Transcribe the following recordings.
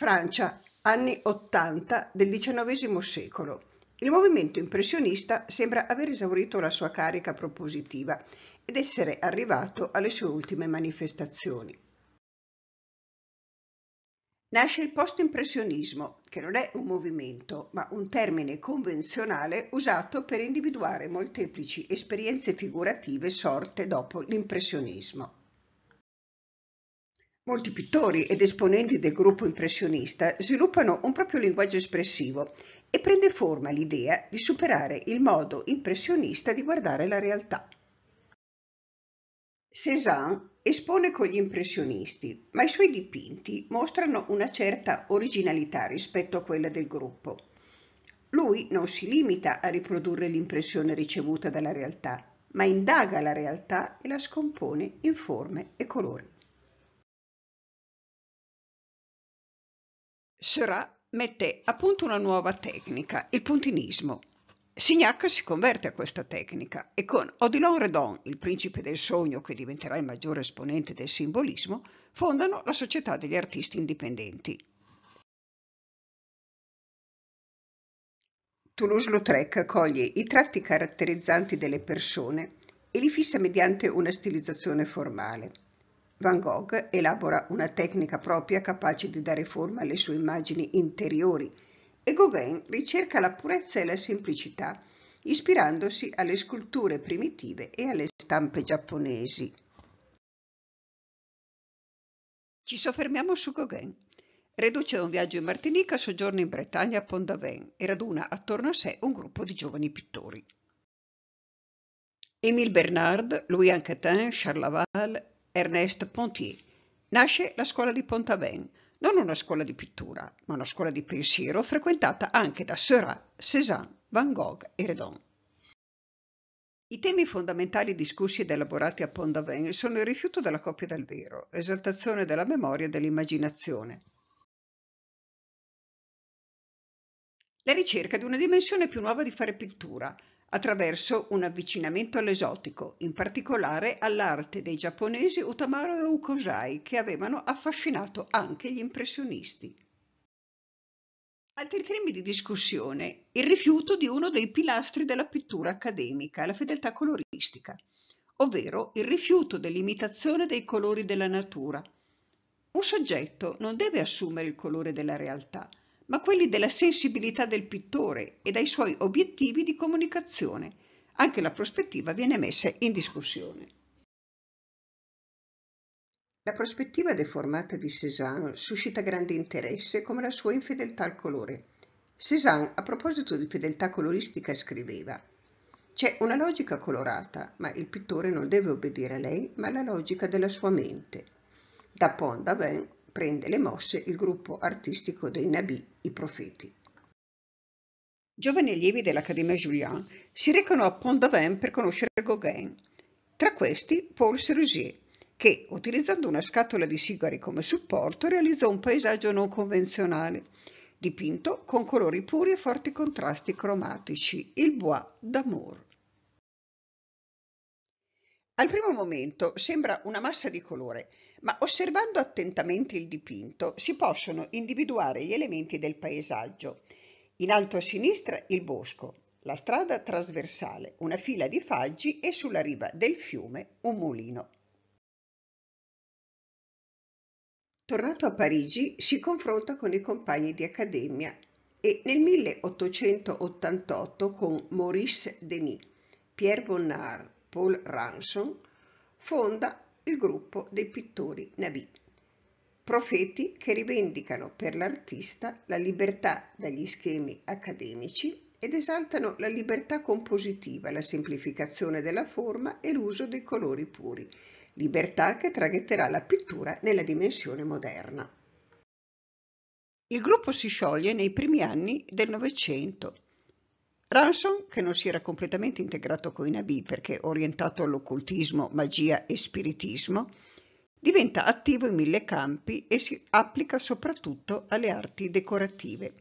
Francia, anni 80 del XIX secolo. Il movimento impressionista sembra aver esaurito la sua carica propositiva ed essere arrivato alle sue ultime manifestazioni. Nasce il post-impressionismo, che non è un movimento, ma un termine convenzionale usato per individuare molteplici esperienze figurative sorte dopo l'impressionismo. Molti pittori ed esponenti del gruppo impressionista sviluppano un proprio linguaggio espressivo e prende forma l'idea di superare il modo impressionista di guardare la realtà. Cézanne espone con gli impressionisti, ma i suoi dipinti mostrano una certa originalità rispetto a quella del gruppo. Lui non si limita a riprodurre l'impressione ricevuta dalla realtà, ma indaga la realtà e la scompone in forme e colori. Seurat mette a punto una nuova tecnica, il puntinismo. Signac si converte a questa tecnica e con Odilon Redon, il principe del sogno che diventerà il maggiore esponente del simbolismo, fondano la Società degli Artisti Indipendenti. Toulouse-Lautrec coglie i tratti caratterizzanti delle persone e li fissa mediante una stilizzazione formale. Van Gogh elabora una tecnica propria capace di dare forma alle sue immagini interiori e Gauguin ricerca la purezza e la semplicità, ispirandosi alle sculture primitive e alle stampe giapponesi. Ci soffermiamo su Gauguin. Reduce da un viaggio in Martinica, soggiorna in Bretagna a Pont d'Aven e raduna attorno a sé un gruppo di giovani pittori. Émile Bernard, Louis Anquetin, Charles Laval, Ernest Pontier. Nasce la scuola di Pont-Aven, non una scuola di pittura, ma una scuola di pensiero frequentata anche da Seurat, Cézanne, Van Gogh e Redon. I temi fondamentali discussi ed elaborati a Pont-Aven sono il rifiuto della coppia del vero, l'esaltazione della memoria e dell'immaginazione. La ricerca di una dimensione più nuova di fare pittura, attraverso un avvicinamento all'esotico, in particolare all'arte dei giapponesi Utamaro e Ukosai, che avevano affascinato anche gli impressionisti. Altri temi di discussione, il rifiuto di uno dei pilastri della pittura accademica, la fedeltà coloristica, ovvero il rifiuto dell'imitazione dei colori della natura. Un soggetto non deve assumere il colore della realtà, ma quelli della sensibilità del pittore e dai suoi obiettivi di comunicazione. Anche la prospettiva viene messa in discussione. La prospettiva deformata di Cézanne suscita grande interesse come la sua infedeltà al colore. Cézanne, a proposito di fedeltà coloristica, scriveva C'è una logica colorata, ma il pittore non deve obbedire a lei, ma alla logica della sua mente. Da Pont d'Avent prende le mosse il gruppo artistico dei Nabi, i Profeti. Giovani allievi dell'Accademia Julien si recano a pont davent per conoscere Gauguin. Tra questi Paul Serusier, che, utilizzando una scatola di sigari come supporto, realizzò un paesaggio non convenzionale, dipinto con colori puri e forti contrasti cromatici, il Bois d'Amour. Al primo momento sembra una massa di colore, ma osservando attentamente il dipinto si possono individuare gli elementi del paesaggio. In alto a sinistra il bosco, la strada trasversale, una fila di faggi e sulla riva del fiume un mulino. Tornato a Parigi si confronta con i compagni di accademia e nel 1888 con Maurice Denis, Pierre Bonnard, Paul Ranson fonda il gruppo dei pittori Nabì, profeti che rivendicano per l'artista la libertà dagli schemi accademici ed esaltano la libertà compositiva, la semplificazione della forma e l'uso dei colori puri, libertà che traghetterà la pittura nella dimensione moderna. Il gruppo si scioglie nei primi anni del Novecento Ransom, che non si era completamente integrato con i Nabi perché orientato all'occultismo, magia e spiritismo, diventa attivo in mille campi e si applica soprattutto alle arti decorative.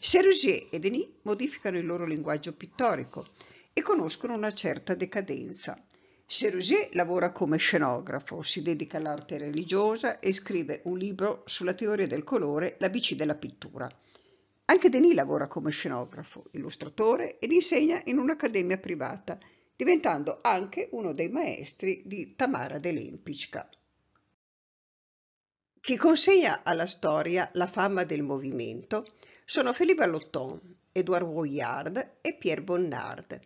Serusier e Denis modificano il loro linguaggio pittorico e conoscono una certa decadenza. Serusier lavora come scenografo, si dedica all'arte religiosa e scrive un libro sulla teoria del colore, l'ABC della pittura. Anche Denis lavora come scenografo, illustratore ed insegna in un'accademia privata, diventando anche uno dei maestri di Tamara Delempicka. Chi consegna alla storia la fama del movimento sono Philippe Allotton, Edouard Royard e Pierre Bonnard,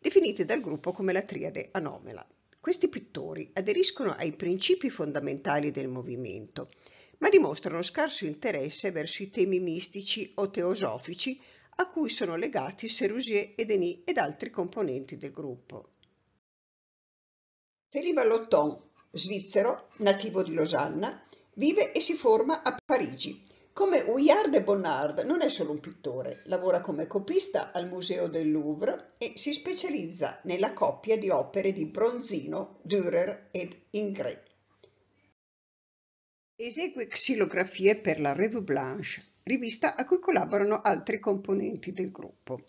definiti dal gruppo come la triade anomala. Questi pittori aderiscono ai principi fondamentali del movimento – ma dimostrano scarso interesse verso i temi mistici o teosofici a cui sono legati Serusier e Denis ed altri componenti del gruppo. Feliva Lotton, svizzero, nativo di Losanna, vive e si forma a Parigi. Come Huyard de Bonnard non è solo un pittore, lavora come copista al Museo del Louvre e si specializza nella coppia di opere di Bronzino, Dürer ed Ingres. Esegue xilografie per la Revue Blanche, rivista a cui collaborano altri componenti del gruppo.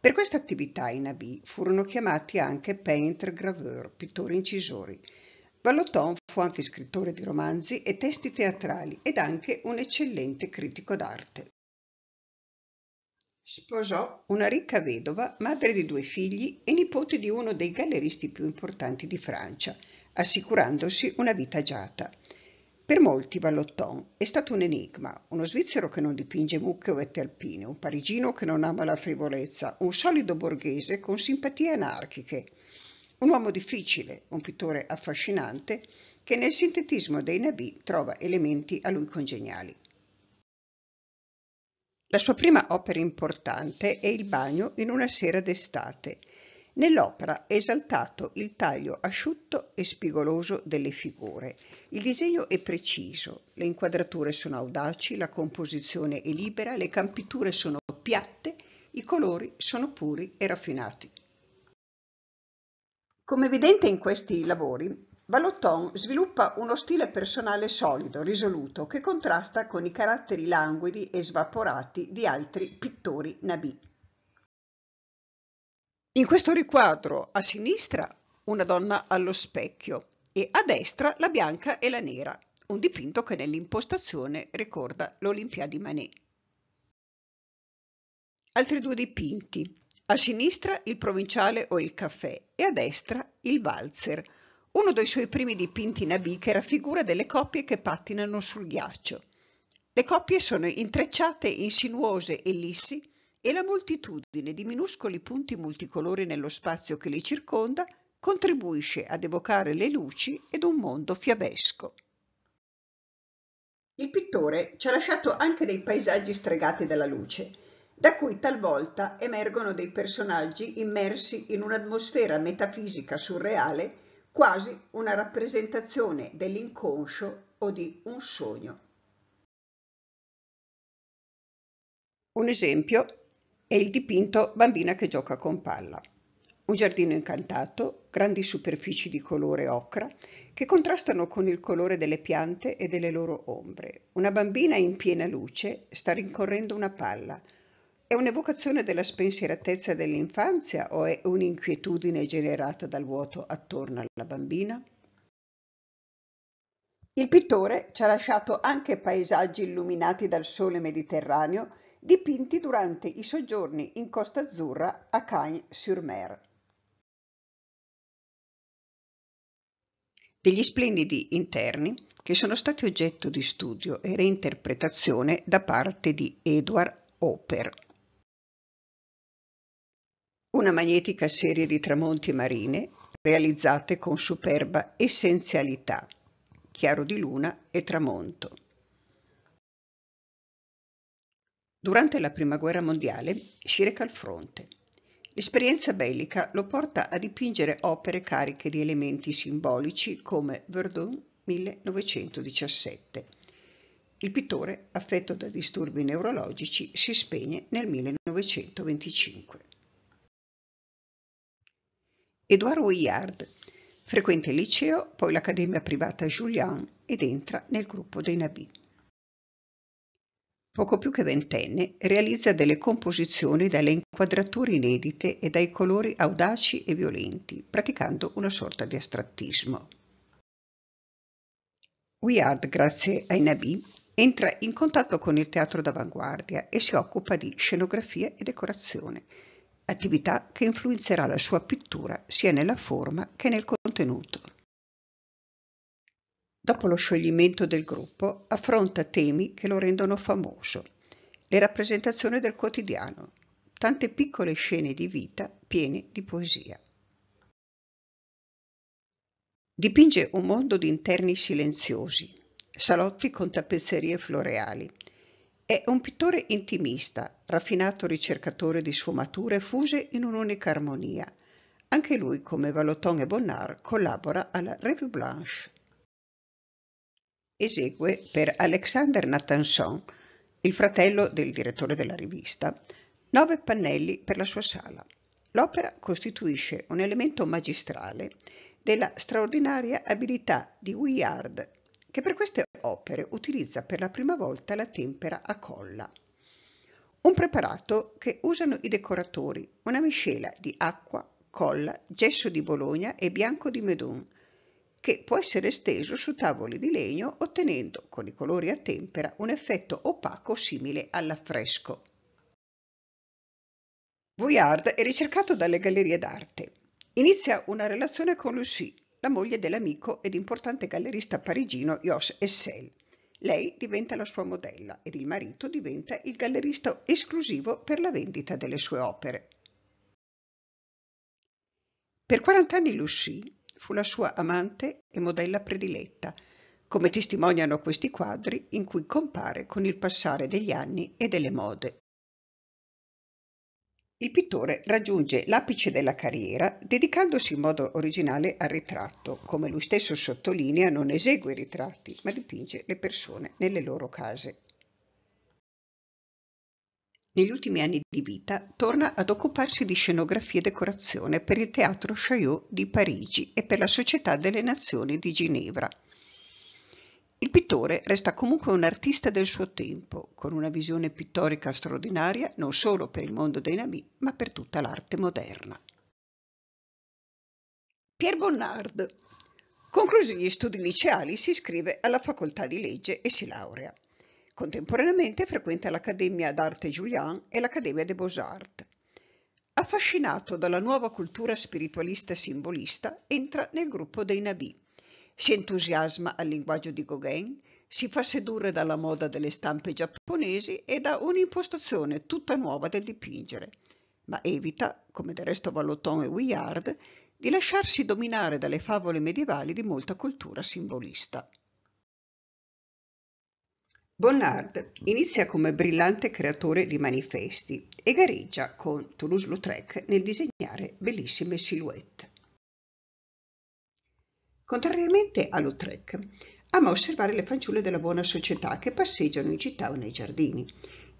Per questa attività in AB furono chiamati anche painter graveur, pittori incisori. Vallotton fu anche scrittore di romanzi e testi teatrali ed anche un eccellente critico d'arte. Sposò una ricca vedova, madre di due figli e nipote di uno dei galleristi più importanti di Francia, assicurandosi una vita agiata. Per molti Vallotton è stato un enigma, uno svizzero che non dipinge mucche o vette alpine, un parigino che non ama la frivolezza, un solido borghese con simpatie anarchiche, un uomo difficile, un pittore affascinante che nel sintetismo dei Nabi trova elementi a lui congeniali. La sua prima opera importante è Il bagno in una sera d'estate, Nell'opera è esaltato il taglio asciutto e spigoloso delle figure. Il disegno è preciso, le inquadrature sono audaci, la composizione è libera, le campiture sono piatte, i colori sono puri e raffinati. Come evidente in questi lavori, Balotton sviluppa uno stile personale solido, risoluto, che contrasta con i caratteri languidi e svaporati di altri pittori nabì. In questo riquadro a sinistra una donna allo specchio e a destra la bianca e la nera, un dipinto che nell'impostazione ricorda l'Olimpiadi Manet. Altri due dipinti, a sinistra il provinciale o il caffè e a destra il valzer, uno dei suoi primi dipinti in abì che raffigura delle coppie che pattinano sul ghiaccio. Le coppie sono intrecciate in sinuose ellissi e la moltitudine di minuscoli punti multicolori nello spazio che li circonda contribuisce ad evocare le luci ed un mondo fiabesco. Il pittore ci ha lasciato anche dei paesaggi stregati dalla luce, da cui talvolta emergono dei personaggi immersi in un'atmosfera metafisica surreale, quasi una rappresentazione dell'inconscio o di un sogno. Un esempio e il dipinto Bambina che gioca con palla. Un giardino incantato, grandi superfici di colore ocra che contrastano con il colore delle piante e delle loro ombre. Una bambina in piena luce sta rincorrendo una palla. È un'evocazione della spensieratezza dell'infanzia o è un'inquietudine generata dal vuoto attorno alla bambina? Il pittore ci ha lasciato anche paesaggi illuminati dal sole mediterraneo dipinti durante i soggiorni in Costa Azzurra a Cagnes-sur-Mer. Degli splendidi interni che sono stati oggetto di studio e reinterpretazione da parte di Edward Hopper. Una magnetica serie di tramonti marine realizzate con superba essenzialità, chiaro di luna e tramonto. Durante la prima guerra mondiale si reca al fronte. L'esperienza bellica lo porta a dipingere opere cariche di elementi simbolici come Verdun 1917. Il pittore, affetto da disturbi neurologici, si spegne nel 1925. Edouard Houillard frequenta il liceo, poi l'accademia privata Julien ed entra nel gruppo dei Nabis. Poco più che ventenne, realizza delle composizioni dalle inquadrature inedite e dai colori audaci e violenti, praticando una sorta di astrattismo. Wiard, grazie ai Nabi, entra in contatto con il teatro d'avanguardia e si occupa di scenografia e decorazione, attività che influenzerà la sua pittura sia nella forma che nel contenuto. Dopo lo scioglimento del gruppo affronta temi che lo rendono famoso, le rappresentazioni del quotidiano, tante piccole scene di vita piene di poesia. Dipinge un mondo di interni silenziosi, salotti con tappezzerie floreali. È un pittore intimista, raffinato ricercatore di sfumature fuse in un'unica armonia. Anche lui, come Valoton e Bonnard, collabora alla Revue Blanche esegue per Alexander Nathanson, il fratello del direttore della rivista, nove pannelli per la sua sala. L'opera costituisce un elemento magistrale della straordinaria abilità di Willard, che per queste opere utilizza per la prima volta la tempera a colla. Un preparato che usano i decoratori, una miscela di acqua, colla, gesso di Bologna e bianco di Medun, che può essere steso su tavoli di legno ottenendo con i colori a tempera un effetto opaco simile all'affresco. Vuillard è ricercato dalle gallerie d'arte. Inizia una relazione con Lucie, la moglie dell'amico ed importante gallerista parigino Jos Essel. Lei diventa la sua modella ed il marito diventa il gallerista esclusivo per la vendita delle sue opere. Per 40 anni Lucie fu la sua amante e modella prediletta, come testimoniano questi quadri in cui compare con il passare degli anni e delle mode. Il pittore raggiunge l'apice della carriera dedicandosi in modo originale al ritratto. Come lui stesso sottolinea, non esegue i ritratti, ma dipinge le persone nelle loro case. Negli ultimi anni di vita torna ad occuparsi di scenografia e decorazione per il Teatro Chaillot di Parigi e per la Società delle Nazioni di Ginevra. Il pittore resta comunque un artista del suo tempo, con una visione pittorica straordinaria non solo per il mondo dei Nabì, ma per tutta l'arte moderna. Pierre Bonnard. Conclusi gli studi liceali, si iscrive alla facoltà di legge e si laurea. Contemporaneamente frequenta l'Accademia d'Arte Julien e l'Accademia des Beaux-Arts. Affascinato dalla nuova cultura spiritualista e simbolista, entra nel gruppo dei Nabi. Si entusiasma al linguaggio di Gauguin, si fa sedurre dalla moda delle stampe giapponesi e da un'impostazione tutta nuova del dipingere, ma evita, come del resto Vallotton e Willard, di lasciarsi dominare dalle favole medievali di molta cultura simbolista. Bonnard inizia come brillante creatore di manifesti e gareggia con Toulouse-Lautrec nel disegnare bellissime silhouette. Contrariamente a Lautrec, ama osservare le fanciulle della buona società che passeggiano in città o nei giardini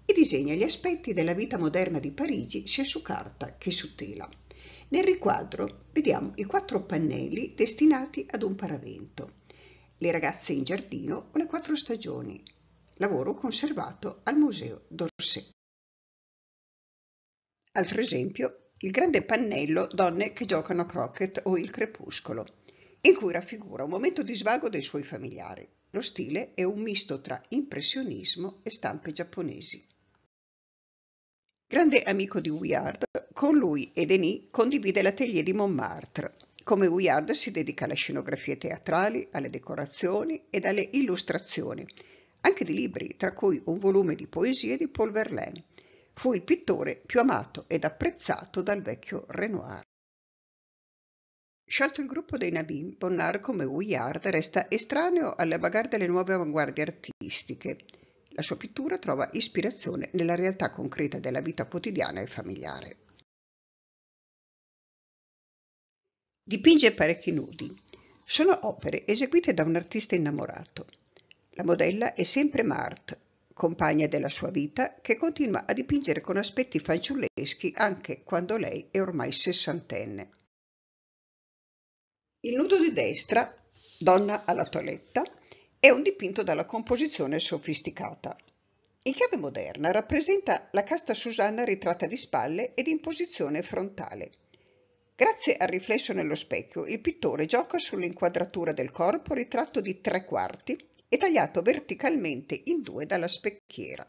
e disegna gli aspetti della vita moderna di Parigi sia su carta che su tela. Nel riquadro vediamo i quattro pannelli destinati ad un paravento, le ragazze in giardino o le quattro stagioni, lavoro conservato al Museo d'Orsay. Altro esempio, il grande pannello Donne che giocano a croquet o il crepuscolo, in cui raffigura un momento di svago dei suoi familiari. Lo stile è un misto tra impressionismo e stampe giapponesi. Grande amico di Wiard, con lui e Denis condivide l'atelier di Montmartre. Come Wiard si dedica alle scenografie teatrali, alle decorazioni ed alle illustrazioni, anche di libri, tra cui un volume di poesie di Paul Verlaine. Fu il pittore più amato ed apprezzato dal vecchio Renoir. Sciolto il gruppo dei Nabim, Bonnard come Ouillard resta estraneo alle bagarre delle nuove avanguardie artistiche. La sua pittura trova ispirazione nella realtà concreta della vita quotidiana e familiare. Dipinge parecchi nudi. Sono opere eseguite da un artista innamorato. La modella è sempre Marthe, compagna della sua vita, che continua a dipingere con aspetti fanciulleschi anche quando lei è ormai sessantenne. Il nudo di destra, Donna alla toeletta, è un dipinto dalla composizione sofisticata. In chiave moderna rappresenta la casta Susanna ritratta di spalle ed in posizione frontale. Grazie al riflesso nello specchio, il pittore gioca sull'inquadratura del corpo ritratto di tre quarti e tagliato verticalmente in due dalla specchiera.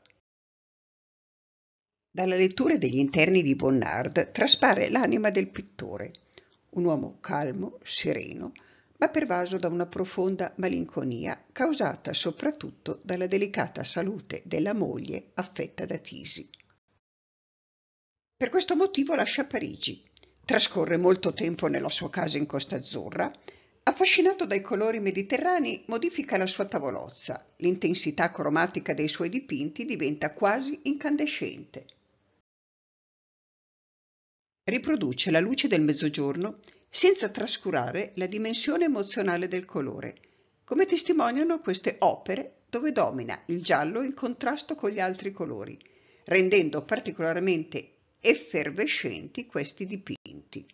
Dalla lettura degli interni di Bonnard traspare l'anima del pittore, un uomo calmo, sereno, ma pervaso da una profonda malinconia causata soprattutto dalla delicata salute della moglie affetta da tisi. Per questo motivo lascia Parigi, trascorre molto tempo nella sua casa in Costa Azzurra Affascinato dai colori mediterranei, modifica la sua tavolozza. L'intensità cromatica dei suoi dipinti diventa quasi incandescente. Riproduce la luce del mezzogiorno senza trascurare la dimensione emozionale del colore, come testimoniano queste opere dove domina il giallo in contrasto con gli altri colori, rendendo particolarmente effervescenti questi dipinti.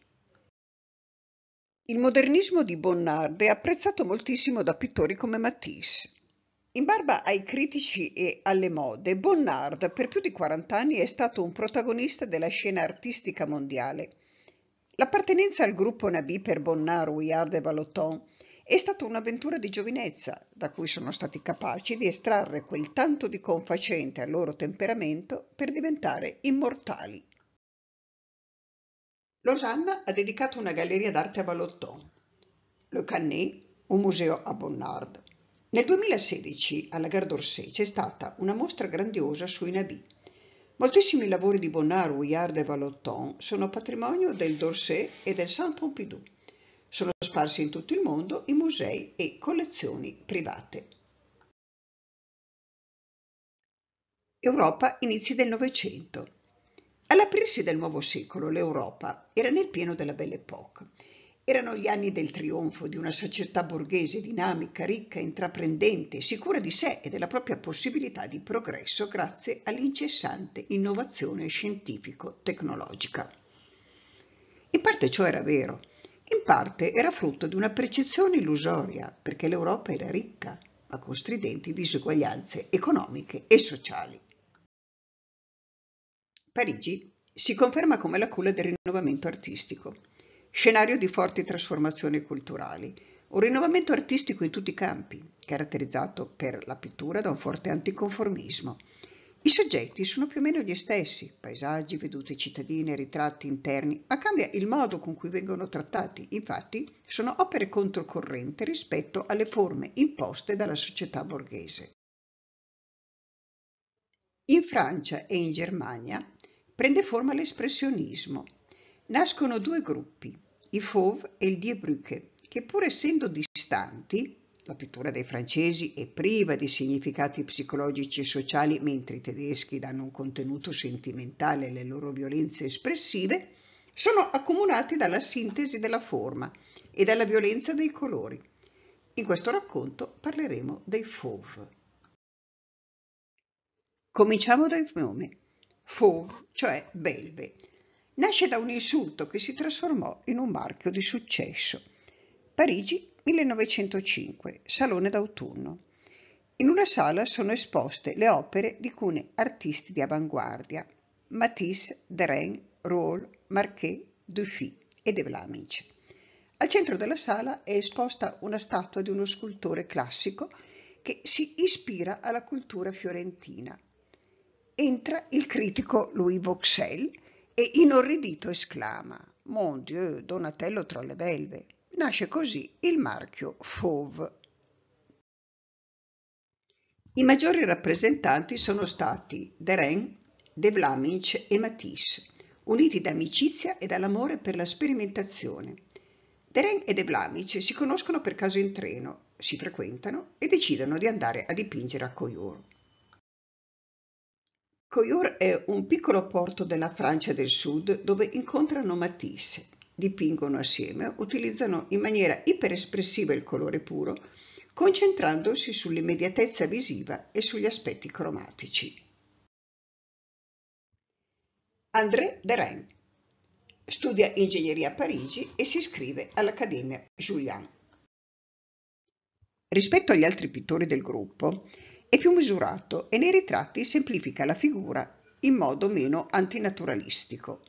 Il modernismo di Bonnard è apprezzato moltissimo da pittori come Matisse. In barba ai critici e alle mode, Bonnard per più di 40 anni è stato un protagonista della scena artistica mondiale. L'appartenenza al gruppo Nabi per Bonnard, Huyard e Valoton è stata un'avventura di giovinezza, da cui sono stati capaci di estrarre quel tanto di confacente al loro temperamento per diventare immortali. Lausanne ha dedicato una galleria d'arte a Vallotton, Le Canet un museo a Bonnard. Nel 2016 alla Gare d'Orsay c'è stata una mostra grandiosa sui Inabi. Moltissimi lavori di Bonnard, Houillard e Vallotton sono patrimonio del d'Orsay e del Saint Pompidou. Sono sparsi in tutto il mondo in musei e collezioni private. Europa inizi del Novecento. All'aprirsi del nuovo secolo l'Europa era nel pieno della Belle Époque. Erano gli anni del trionfo di una società borghese dinamica, ricca, intraprendente, sicura di sé e della propria possibilità di progresso grazie all'incessante innovazione scientifico-tecnologica. In parte ciò era vero, in parte era frutto di una percezione illusoria, perché l'Europa era ricca, ma con stridenti diseguaglianze economiche e sociali. Parigi si conferma come la culla del rinnovamento artistico, scenario di forti trasformazioni culturali, un rinnovamento artistico in tutti i campi, caratterizzato per la pittura da un forte anticonformismo. I soggetti sono più o meno gli stessi, paesaggi, vedute cittadine, ritratti interni, ma cambia il modo con cui vengono trattati, infatti sono opere controcorrente rispetto alle forme imposte dalla società borghese. In Francia e in Germania prende forma l'espressionismo. Nascono due gruppi, i Fauve e il Die Brücke, che pur essendo distanti, la pittura dei francesi è priva di significati psicologici e sociali, mentre i tedeschi danno un contenuto sentimentale alle loro violenze espressive, sono accomunati dalla sintesi della forma e dalla violenza dei colori. In questo racconto parleremo dei Fauve. Cominciamo dal nome. Fauve, cioè belve. Nasce da un insulto che si trasformò in un marchio di successo. Parigi 1905, Salone d'autunno. In una sala sono esposte le opere di alcuni artisti di avanguardia, Matisse, Derain, Rouault, Marquet, Dufy e De Vlaminck. Al centro della sala è esposta una statua di uno scultore classico che si ispira alla cultura fiorentina entra il critico Louis Vauxhall e inorridito esclama Mon Dieu, eh, Donatello tra le belve. Nasce così il marchio Fauve. I maggiori rappresentanti sono stati Deren, De Vlaminck e Matisse, uniti da amicizia e dall'amore per la sperimentazione. Deren e De Vlaminck si conoscono per caso in treno, si frequentano e decidono di andare a dipingere a Coyoro. Coyur è un piccolo porto della Francia del Sud dove incontrano Matisse, dipingono assieme, utilizzano in maniera iperespressiva il colore puro, concentrandosi sull'immediatezza visiva e sugli aspetti cromatici. André Derain studia ingegneria a Parigi e si iscrive all'Accademia Julien. Rispetto agli altri pittori del gruppo, è più misurato e nei ritratti semplifica la figura in modo meno antinaturalistico.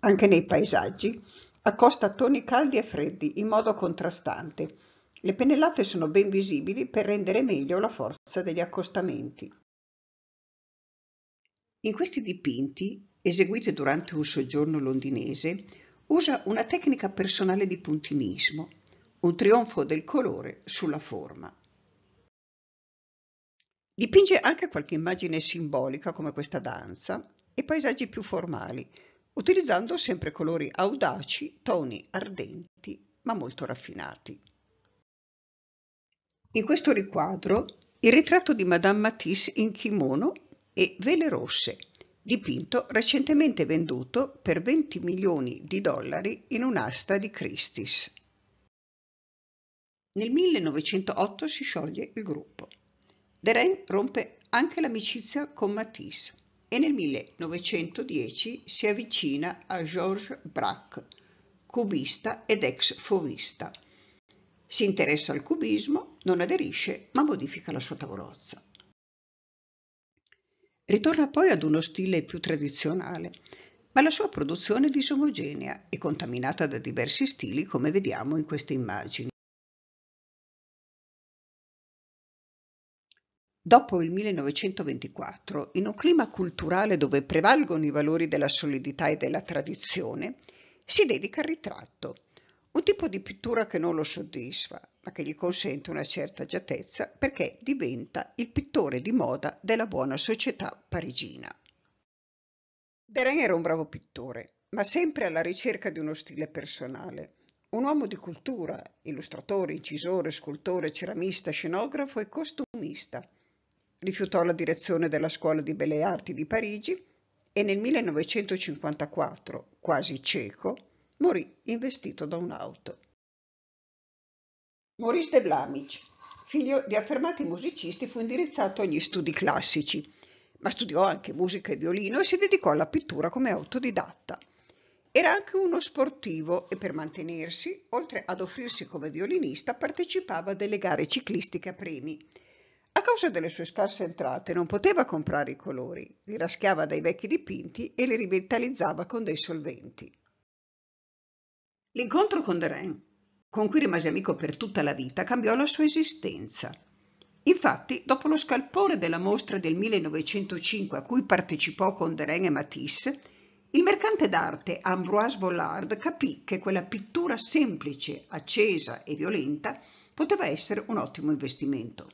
Anche nei paesaggi accosta toni caldi e freddi in modo contrastante. Le pennellate sono ben visibili per rendere meglio la forza degli accostamenti. In questi dipinti, eseguiti durante un soggiorno londinese, usa una tecnica personale di puntinismo, un trionfo del colore sulla forma. Dipinge anche qualche immagine simbolica come questa danza e paesaggi più formali, utilizzando sempre colori audaci, toni ardenti ma molto raffinati. In questo riquadro il ritratto di Madame Matisse in kimono e vele rosse, dipinto recentemente venduto per 20 milioni di dollari in un'asta di Christie's. Nel 1908 si scioglie il gruppo. Deren rompe anche l'amicizia con Matisse e nel 1910 si avvicina a Georges Braque, cubista ed ex fauvista. Si interessa al cubismo, non aderisce ma modifica la sua tavolozza. Ritorna poi ad uno stile più tradizionale, ma la sua produzione è disomogenea e contaminata da diversi stili come vediamo in queste immagini. Dopo il 1924, in un clima culturale dove prevalgono i valori della solidità e della tradizione, si dedica al ritratto, un tipo di pittura che non lo soddisfa, ma che gli consente una certa agiatezza perché diventa il pittore di moda della buona società parigina. Derain era un bravo pittore, ma sempre alla ricerca di uno stile personale. Un uomo di cultura, illustratore, incisore, scultore, ceramista, scenografo e costumista rifiutò la direzione della Scuola di Belle Arti di Parigi e nel 1954, quasi cieco, morì investito da un'auto. Maurice de Vlamic, figlio di affermati musicisti, fu indirizzato agli studi classici, ma studiò anche musica e violino e si dedicò alla pittura come autodidatta. Era anche uno sportivo e per mantenersi, oltre ad offrirsi come violinista, partecipava a delle gare ciclistiche a premi causa delle sue scarse entrate non poteva comprare i colori, li raschiava dai vecchi dipinti e li rivitalizzava con dei solventi. L'incontro con Derain, con cui rimase amico per tutta la vita, cambiò la sua esistenza. Infatti, dopo lo scalpore della mostra del 1905 a cui partecipò con Derain e Matisse, il mercante d'arte Ambroise Vollard capì che quella pittura semplice, accesa e violenta poteva essere un ottimo investimento.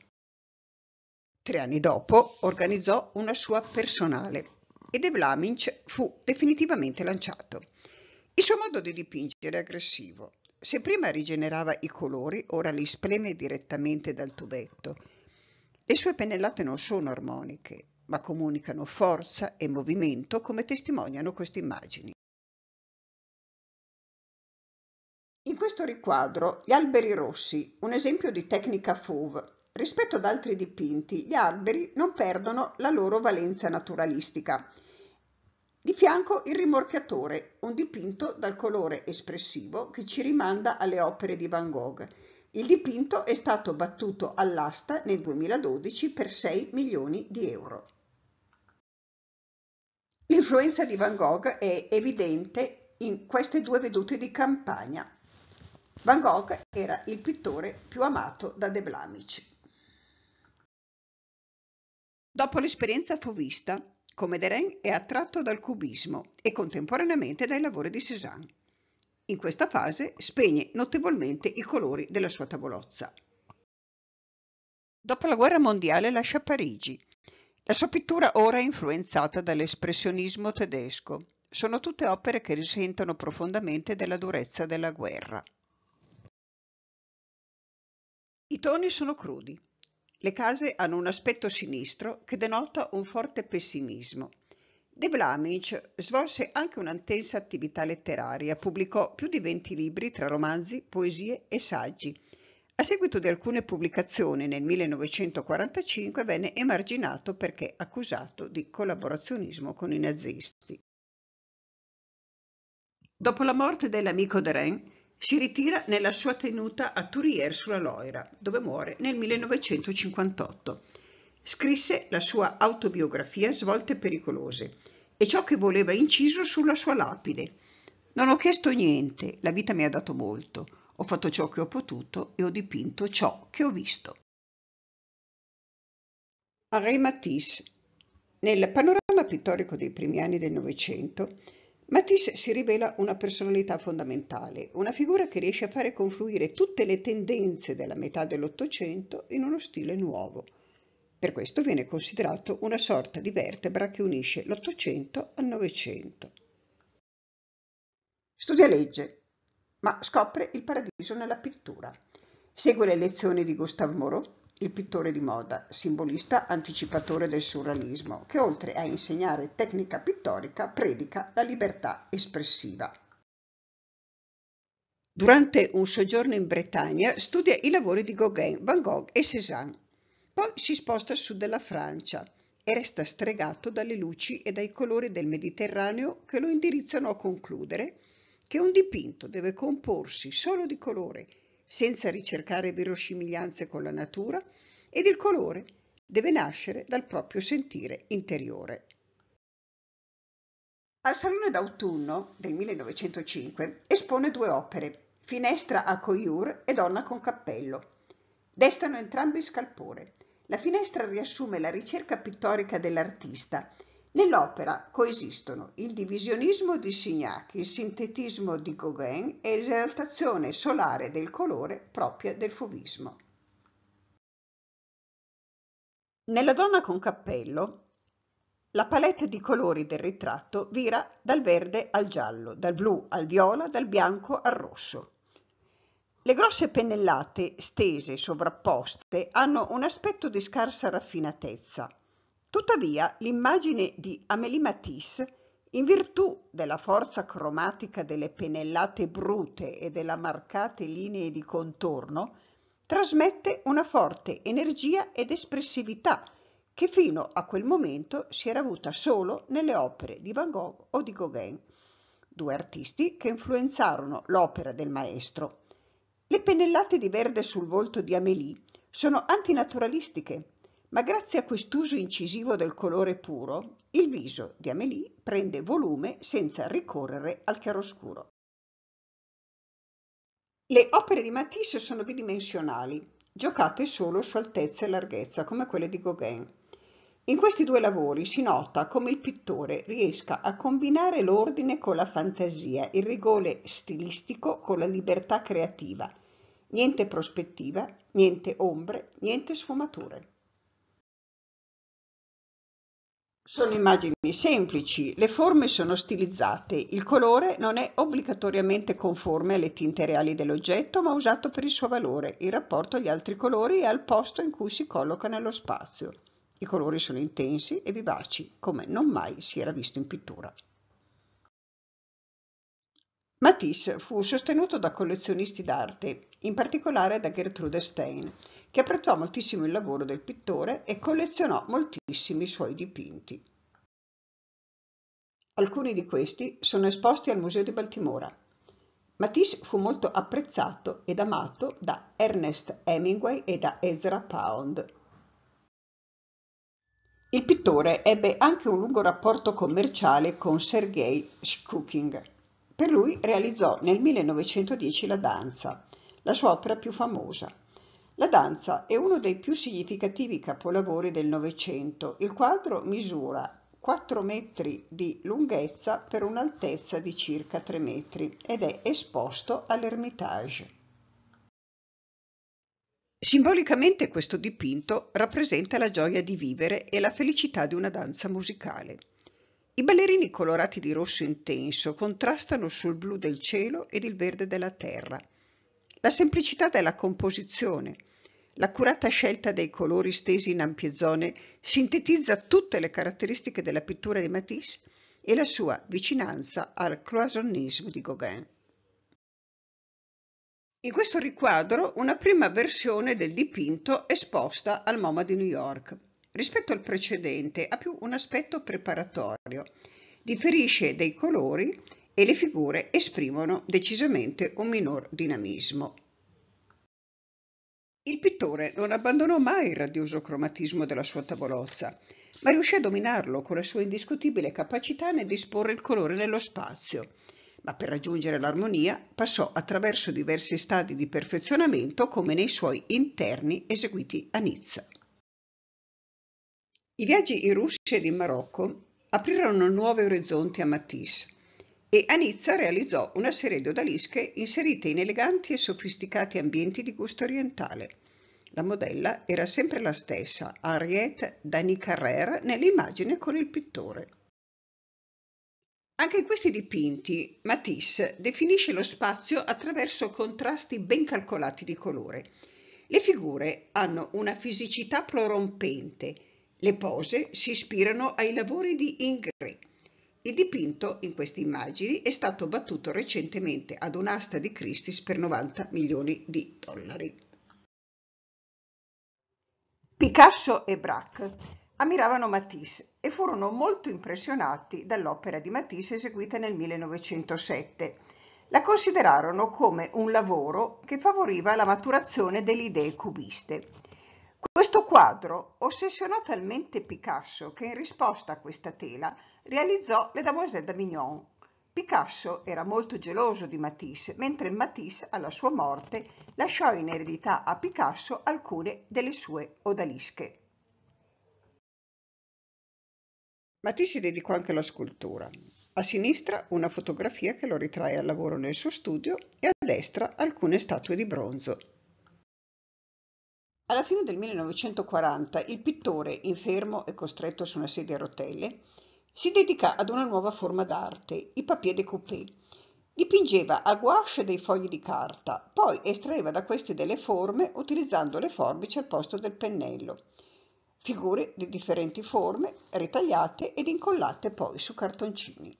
Tre anni dopo organizzò una sua personale e De Vlaminck fu definitivamente lanciato. Il suo modo di dipingere è aggressivo. Se prima rigenerava i colori, ora li spreme direttamente dal tubetto. Le sue pennellate non sono armoniche, ma comunicano forza e movimento come testimoniano queste immagini. In questo riquadro gli alberi rossi, un esempio di tecnica Fauve, Rispetto ad altri dipinti, gli alberi non perdono la loro valenza naturalistica. Di fianco il rimorchiatore, un dipinto dal colore espressivo che ci rimanda alle opere di Van Gogh. Il dipinto è stato battuto all'asta nel 2012 per 6 milioni di euro. L'influenza di Van Gogh è evidente in queste due vedute di campagna. Van Gogh era il pittore più amato da De Blamici. Dopo l'esperienza fauvista, come Derain è attratto dal cubismo e contemporaneamente dai lavori di Cézanne. In questa fase spegne notevolmente i colori della sua tavolozza. Dopo la guerra mondiale lascia Parigi. La sua pittura ora è influenzata dall'espressionismo tedesco. Sono tutte opere che risentono profondamente della durezza della guerra. I toni sono crudi, le case hanno un aspetto sinistro che denota un forte pessimismo. De Vlaminck svolse anche un'intensa attività letteraria, pubblicò più di 20 libri tra romanzi, poesie e saggi. A seguito di alcune pubblicazioni nel 1945 venne emarginato perché accusato di collaborazionismo con i nazisti. Dopo la morte dell'amico Derain, si ritira nella sua tenuta a Tourier sulla Loira, dove muore nel 1958. Scrisse la sua autobiografia Svolte pericolose e ciò che voleva inciso sulla sua lapide. Non ho chiesto niente, la vita mi ha dato molto. Ho fatto ciò che ho potuto e ho dipinto ciò che ho visto. Henri Matisse. Nel panorama pittorico dei primi anni del Novecento Matisse si rivela una personalità fondamentale, una figura che riesce a fare confluire tutte le tendenze della metà dell'Ottocento in uno stile nuovo. Per questo viene considerato una sorta di vertebra che unisce l'Ottocento al Novecento. Studia legge, ma scopre il paradiso nella pittura. Segue le lezioni di Gustave Moreau, il pittore di moda, simbolista anticipatore del surrealismo, che oltre a insegnare tecnica pittorica predica la libertà espressiva. Durante un soggiorno in Bretagna studia i lavori di Gauguin, Van Gogh e Cézanne. Poi si sposta a sud della Francia e resta stregato dalle luci e dai colori del Mediterraneo che lo indirizzano a concludere che un dipinto deve comporsi solo di colore senza ricercare verosimiglianze con la natura, ed il colore deve nascere dal proprio sentire interiore. Al Salone d'autunno del 1905 espone due opere, Finestra a coiur e Donna con cappello. Destano entrambi scalpore. La finestra riassume la ricerca pittorica dell'artista Nell'opera coesistono il divisionismo di Signac, il sintetismo di Gauguin e l'esaltazione solare del colore propria del fauvismo. Nella donna con cappello, la palette di colori del ritratto vira dal verde al giallo, dal blu al viola, dal bianco al rosso. Le grosse pennellate stese sovrapposte hanno un aspetto di scarsa raffinatezza, Tuttavia l'immagine di Amélie Matisse, in virtù della forza cromatica delle pennellate brute e della marcate linee di contorno, trasmette una forte energia ed espressività che fino a quel momento si era avuta solo nelle opere di Van Gogh o di Gauguin, due artisti che influenzarono l'opera del maestro. Le pennellate di verde sul volto di Amélie sono antinaturalistiche ma grazie a quest'uso incisivo del colore puro, il viso di Amélie prende volume senza ricorrere al chiaroscuro. Le opere di Matisse sono bidimensionali, giocate solo su altezza e larghezza, come quelle di Gauguin. In questi due lavori si nota come il pittore riesca a combinare l'ordine con la fantasia, il rigore stilistico con la libertà creativa. Niente prospettiva, niente ombre, niente sfumature. Sono immagini semplici, le forme sono stilizzate, il colore non è obbligatoriamente conforme alle tinte reali dell'oggetto ma usato per il suo valore, in rapporto agli altri colori e al posto in cui si colloca nello spazio. I colori sono intensi e vivaci, come non mai si era visto in pittura. Matisse fu sostenuto da collezionisti d'arte, in particolare da Gertrude Stein, che apprezzò moltissimo il lavoro del pittore e collezionò moltissimi suoi dipinti. Alcuni di questi sono esposti al Museo di Baltimora. Matisse fu molto apprezzato ed amato da Ernest Hemingway e da Ezra Pound. Il pittore ebbe anche un lungo rapporto commerciale con Sergei Schuking. Per lui realizzò nel 1910 la danza, la sua opera più famosa. La danza è uno dei più significativi capolavori del Novecento. Il quadro misura 4 metri di lunghezza per un'altezza di circa 3 metri ed è esposto all'Ermitage. Simbolicamente questo dipinto rappresenta la gioia di vivere e la felicità di una danza musicale. I ballerini colorati di rosso intenso contrastano sul blu del cielo ed il verde della terra. La semplicità della composizione, L'accurata scelta dei colori stesi in ampie zone sintetizza tutte le caratteristiche della pittura di Matisse e la sua vicinanza al cloisonnismo di Gauguin. In questo riquadro una prima versione del dipinto è esposta al MoMA di New York. Rispetto al precedente ha più un aspetto preparatorio, differisce dei colori e le figure esprimono decisamente un minor dinamismo. Il pittore non abbandonò mai il radioso cromatismo della sua tavolozza, ma riuscì a dominarlo con la sua indiscutibile capacità nel disporre il colore nello spazio, ma per raggiungere l'armonia passò attraverso diversi stadi di perfezionamento come nei suoi interni eseguiti a Nizza. I viaggi in Russia ed in Marocco aprirono nuovi orizzonti a Matisse, e a Nizza realizzò una serie di odalische inserite in eleganti e sofisticati ambienti di gusto orientale. La modella era sempre la stessa, Henriette Dany Carrère, nell'immagine con il pittore. Anche in questi dipinti Matisse definisce lo spazio attraverso contrasti ben calcolati di colore. Le figure hanno una fisicità prorompente, le pose si ispirano ai lavori di Ingrid. Il dipinto in queste immagini è stato battuto recentemente ad un'asta di Christie's per 90 milioni di dollari. Picasso e Braque ammiravano Matisse e furono molto impressionati dall'opera di Matisse eseguita nel 1907. La considerarono come un lavoro che favoriva la maturazione delle idee cubiste. Questo quadro ossessionò talmente Picasso che in risposta a questa tela realizzò le Damoiselle d'Avignon. Picasso era molto geloso di Matisse, mentre Matisse, alla sua morte, lasciò in eredità a Picasso alcune delle sue odalische. Matisse dedicò anche la scultura. A sinistra una fotografia che lo ritrae al lavoro nel suo studio e a destra alcune statue di bronzo. Alla fine del 1940 il pittore, infermo e costretto su una sedia a rotelle, si dedica ad una nuova forma d'arte, i papier découpé. Dipingeva a gouache dei fogli di carta, poi estraeva da questi delle forme utilizzando le forbici al posto del pennello. Figure di differenti forme, ritagliate ed incollate poi su cartoncini.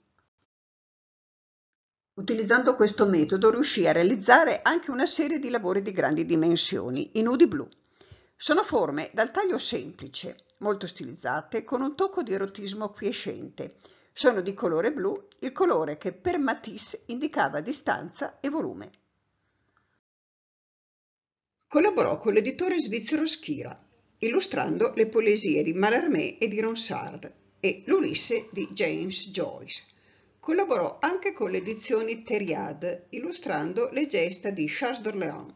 Utilizzando questo metodo riuscì a realizzare anche una serie di lavori di grandi dimensioni, i nudi blu. Sono forme dal taglio semplice, molto stilizzate, con un tocco di erotismo quiescente. Sono di colore blu, il colore che per Matisse indicava distanza e volume. Collaborò con l'editore svizzero Schira, illustrando le poesie di Mallarmé e di Ronsard e l'Ulisse di James Joyce. Collaborò anche con le edizioni Theriade, illustrando le gesta di Charles d'Orléans.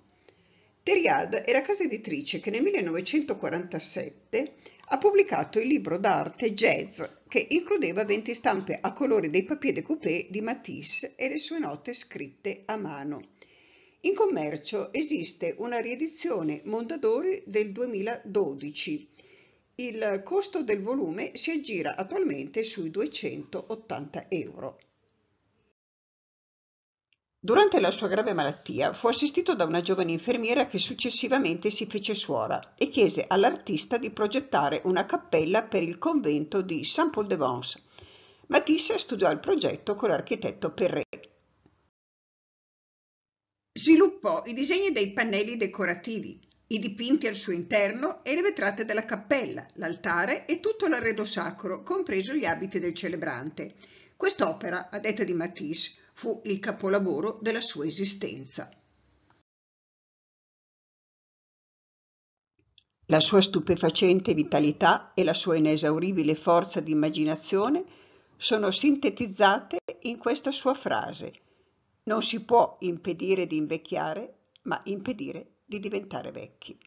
Theriade era casa editrice che nel 1947 ha pubblicato il libro d'arte Jazz, che includeva 20 stampe a colori dei papier découpé di Matisse e le sue note scritte a mano. In commercio esiste una riedizione Mondadori del 2012. Il costo del volume si aggira attualmente sui 280 euro. Durante la sua grave malattia fu assistito da una giovane infermiera che successivamente si fece suora e chiese all'artista di progettare una cappella per il convento di Saint-Paul-de-Vence. Matisse studiò il progetto con l'architetto Perret. Sviluppò i disegni dei pannelli decorativi, i dipinti al suo interno e le vetrate della cappella, l'altare e tutto l'arredo sacro, compreso gli abiti del celebrante. Quest'opera, a detta di Matisse, fu il capolavoro della sua esistenza. La sua stupefacente vitalità e la sua inesauribile forza di immaginazione sono sintetizzate in questa sua frase. Non si può impedire di invecchiare, ma impedire di diventare vecchi.